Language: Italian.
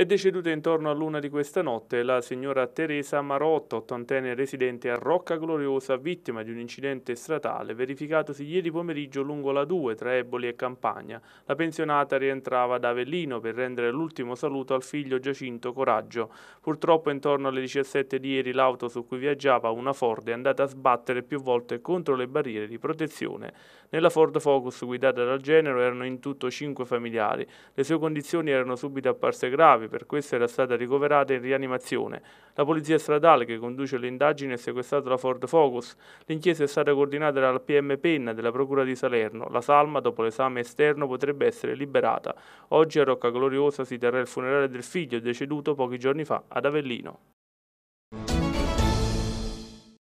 È deceduta intorno a luna di questa notte la signora Teresa Marotta, ottantenne residente a Rocca Gloriosa, vittima di un incidente stradale verificatosi ieri pomeriggio lungo la 2 tra Eboli e Campagna. La pensionata rientrava da Avellino per rendere l'ultimo saluto al figlio Giacinto Coraggio. Purtroppo intorno alle 17 di ieri l'auto su cui viaggiava una Ford è andata a sbattere più volte contro le barriere di protezione. Nella Ford Focus guidata dal genero erano in tutto 5 familiari. Le sue condizioni erano subito apparse gravi cioè, per questo era stata ricoverata in rianimazione. La polizia stradale che conduce le indagini ha sequestrato la Ford Focus. L'inchiesta è stata coordinata dal PM Penna della Procura di Salerno. La salma, dopo l'esame esterno, potrebbe essere liberata. Oggi a Rocca Gloriosa si terrà il funerale del figlio deceduto pochi giorni fa ad Avellino.